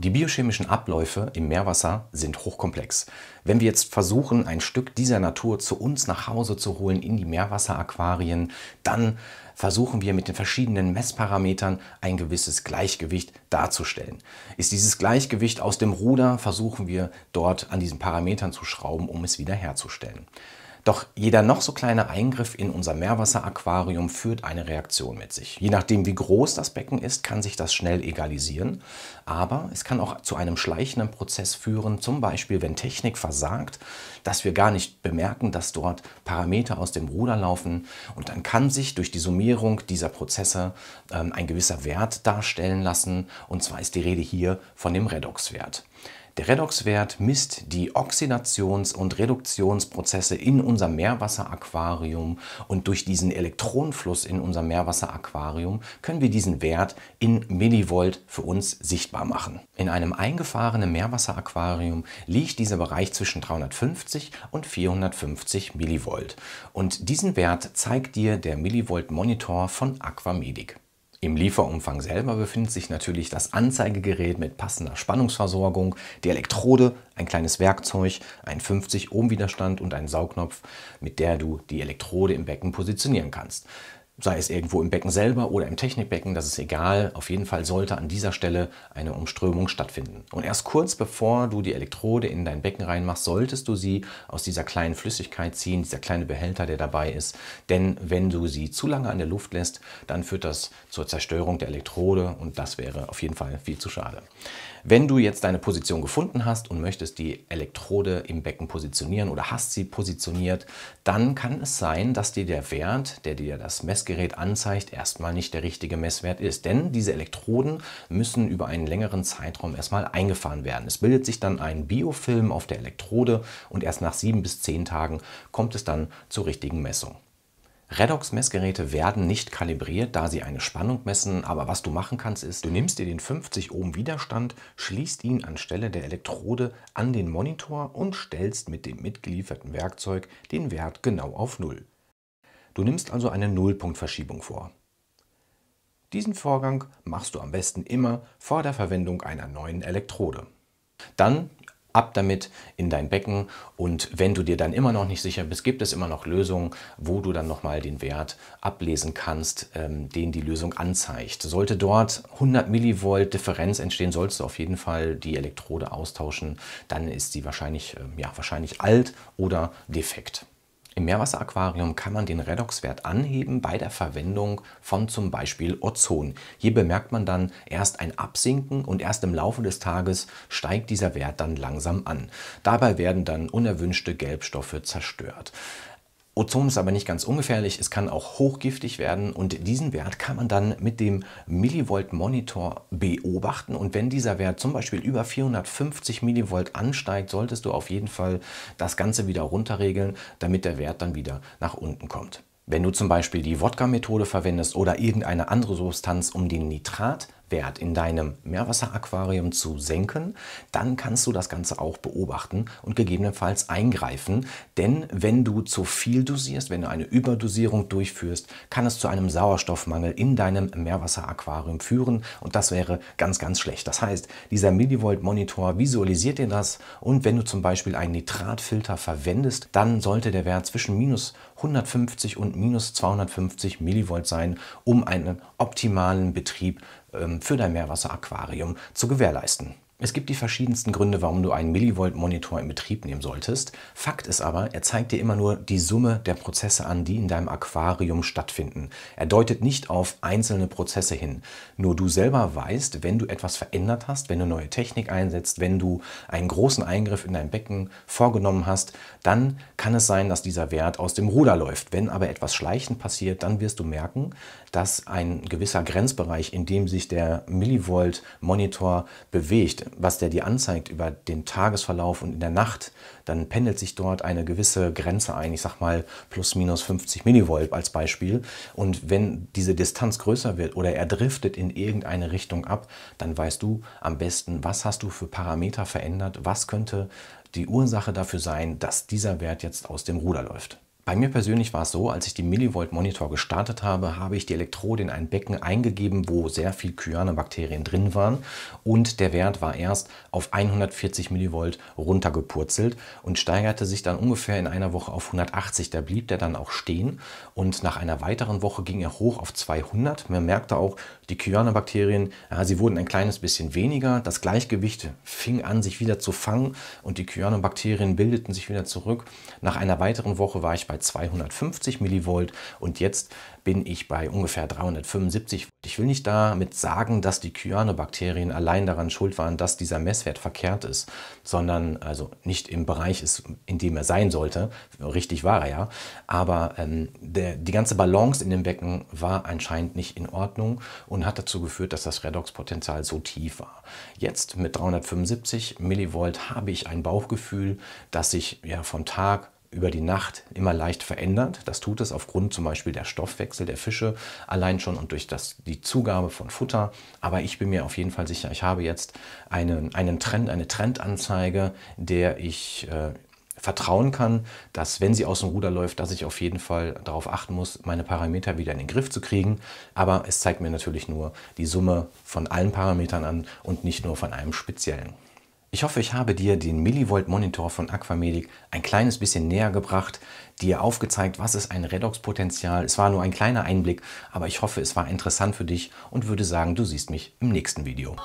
Die biochemischen Abläufe im Meerwasser sind hochkomplex. Wenn wir jetzt versuchen, ein Stück dieser Natur zu uns nach Hause zu holen in die Meerwasseraquarien, dann versuchen wir mit den verschiedenen Messparametern ein gewisses Gleichgewicht darzustellen. Ist dieses Gleichgewicht aus dem Ruder, versuchen wir dort an diesen Parametern zu schrauben, um es wieder herzustellen. Doch jeder noch so kleine Eingriff in unser Meerwasseraquarium führt eine Reaktion mit sich. Je nachdem, wie groß das Becken ist, kann sich das schnell egalisieren, aber es kann auch zu einem schleichenden Prozess führen, zum Beispiel wenn Technik versagt, dass wir gar nicht bemerken, dass dort Parameter aus dem Ruder laufen und dann kann sich durch die Summierung dieser Prozesse ähm, ein gewisser Wert darstellen lassen und zwar ist die Rede hier von dem Redoxwert. Der Redoxwert misst die Oxidations- und Reduktionsprozesse in unserem Meerwasseraquarium und durch diesen Elektronenfluss in unserem Meerwasseraquarium können wir diesen Wert in Millivolt für uns sichtbar machen. In einem eingefahrenen Meerwasseraquarium liegt dieser Bereich zwischen 350 und 450 Millivolt und diesen Wert zeigt dir der Millivolt Monitor von Aquamedic. Im Lieferumfang selber befindet sich natürlich das Anzeigegerät mit passender Spannungsversorgung, die Elektrode, ein kleines Werkzeug, ein 50 Ohm Widerstand und ein Saugnopf, mit der du die Elektrode im Becken positionieren kannst sei es irgendwo im Becken selber oder im Technikbecken, das ist egal. Auf jeden Fall sollte an dieser Stelle eine Umströmung stattfinden. Und erst kurz bevor du die Elektrode in dein Becken reinmachst, solltest du sie aus dieser kleinen Flüssigkeit ziehen, dieser kleine Behälter, der dabei ist. Denn wenn du sie zu lange an der Luft lässt, dann führt das zur Zerstörung der Elektrode und das wäre auf jeden Fall viel zu schade. Wenn du jetzt deine Position gefunden hast und möchtest die Elektrode im Becken positionieren oder hast sie positioniert, dann kann es sein, dass dir der Wert, der dir das Messgerät Gerät anzeigt, erstmal nicht der richtige Messwert ist. Denn diese Elektroden müssen über einen längeren Zeitraum erstmal eingefahren werden. Es bildet sich dann ein Biofilm auf der Elektrode und erst nach sieben bis zehn Tagen kommt es dann zur richtigen Messung. Redox-Messgeräte werden nicht kalibriert, da sie eine Spannung messen, aber was du machen kannst ist, du nimmst dir den 50 Ohm Widerstand, schließt ihn anstelle der Elektrode an den Monitor und stellst mit dem mitgelieferten Werkzeug den Wert genau auf Null. Du nimmst also eine Nullpunktverschiebung vor. Diesen Vorgang machst du am besten immer vor der Verwendung einer neuen Elektrode. Dann ab damit in dein Becken und wenn du dir dann immer noch nicht sicher bist, gibt es immer noch Lösungen, wo du dann nochmal den Wert ablesen kannst, ähm, den die Lösung anzeigt. Sollte dort 100 Millivolt Differenz entstehen, sollst du auf jeden Fall die Elektrode austauschen, dann ist sie wahrscheinlich, äh, ja, wahrscheinlich alt oder defekt. Im Meerwasseraquarium kann man den Redoxwert anheben bei der Verwendung von zum Beispiel Ozon. Hier bemerkt man dann erst ein Absinken und erst im Laufe des Tages steigt dieser Wert dann langsam an. Dabei werden dann unerwünschte Gelbstoffe zerstört. Ozon ist aber nicht ganz ungefährlich, es kann auch hochgiftig werden und diesen Wert kann man dann mit dem Millivolt Monitor beobachten und wenn dieser Wert zum Beispiel über 450 Millivolt ansteigt, solltest du auf jeden Fall das Ganze wieder runterregeln, damit der Wert dann wieder nach unten kommt. Wenn du zum Beispiel die Wodka-Methode verwendest oder irgendeine andere Substanz, um den Nitrat Wert in deinem Meerwasseraquarium zu senken, dann kannst du das Ganze auch beobachten und gegebenenfalls eingreifen. Denn wenn du zu viel dosierst, wenn du eine Überdosierung durchführst, kann es zu einem Sauerstoffmangel in deinem Meerwasseraquarium führen und das wäre ganz, ganz schlecht. Das heißt, dieser Millivolt-Monitor visualisiert dir das und wenn du zum Beispiel einen Nitratfilter verwendest, dann sollte der Wert zwischen minus 150 und minus 250 Millivolt sein, um einen optimalen Betrieb ähm, für dein Meerwasseraquarium zu gewährleisten. Es gibt die verschiedensten Gründe, warum du einen Millivolt-Monitor in Betrieb nehmen solltest. Fakt ist aber, er zeigt dir immer nur die Summe der Prozesse an, die in deinem Aquarium stattfinden. Er deutet nicht auf einzelne Prozesse hin. Nur du selber weißt, wenn du etwas verändert hast, wenn du neue Technik einsetzt, wenn du einen großen Eingriff in dein Becken vorgenommen hast, dann kann es sein, dass dieser Wert aus dem Ruder läuft. Wenn aber etwas schleichend passiert, dann wirst du merken, dass ein gewisser Grenzbereich, in dem sich der Millivolt-Monitor bewegt, was der dir anzeigt über den Tagesverlauf und in der Nacht, dann pendelt sich dort eine gewisse Grenze ein. Ich sag mal plus minus 50 Millivolt als Beispiel. Und wenn diese Distanz größer wird oder er driftet in irgendeine Richtung ab, dann weißt du am besten, was hast du für Parameter verändert, was könnte die Ursache dafür sein, dass dieser Wert jetzt aus dem Ruder läuft. Bei mir persönlich war es so, als ich den Millivolt Monitor gestartet habe, habe ich die Elektrode in ein Becken eingegeben, wo sehr viel Kyanobakterien drin waren und der Wert war erst auf 140 Millivolt runtergepurzelt und steigerte sich dann ungefähr in einer Woche auf 180. Da blieb der dann auch stehen und nach einer weiteren Woche ging er hoch auf 200. Man merkte auch, die Kyanobakterien, ja, sie wurden ein kleines bisschen weniger. Das Gleichgewicht fing an, sich wieder zu fangen und die Kyanobakterien bildeten sich wieder zurück. Nach einer weiteren Woche war ich bei bei 250 Millivolt und jetzt bin ich bei ungefähr 375 Volt. Ich will nicht damit sagen, dass die Kyanobakterien allein daran schuld waren, dass dieser Messwert verkehrt ist, sondern also nicht im Bereich ist, in dem er sein sollte. Richtig war er ja. Aber ähm, der, die ganze Balance in dem Becken war anscheinend nicht in Ordnung und hat dazu geführt, dass das Redoxpotenzial so tief war. Jetzt mit 375 Millivolt habe ich ein Bauchgefühl, dass ich ja von Tag über die Nacht immer leicht verändert. Das tut es aufgrund zum Beispiel der Stoffwechsel der Fische allein schon und durch das, die Zugabe von Futter. Aber ich bin mir auf jeden Fall sicher, ich habe jetzt einen, einen Trend, eine Trendanzeige, der ich äh, vertrauen kann, dass wenn sie aus dem Ruder läuft, dass ich auf jeden Fall darauf achten muss, meine Parameter wieder in den Griff zu kriegen. Aber es zeigt mir natürlich nur die Summe von allen Parametern an und nicht nur von einem speziellen. Ich hoffe, ich habe dir den Millivolt-Monitor von Aquamedic ein kleines bisschen näher gebracht, dir aufgezeigt, was ist ein Redox-Potenzial. Es war nur ein kleiner Einblick, aber ich hoffe, es war interessant für dich und würde sagen, du siehst mich im nächsten Video.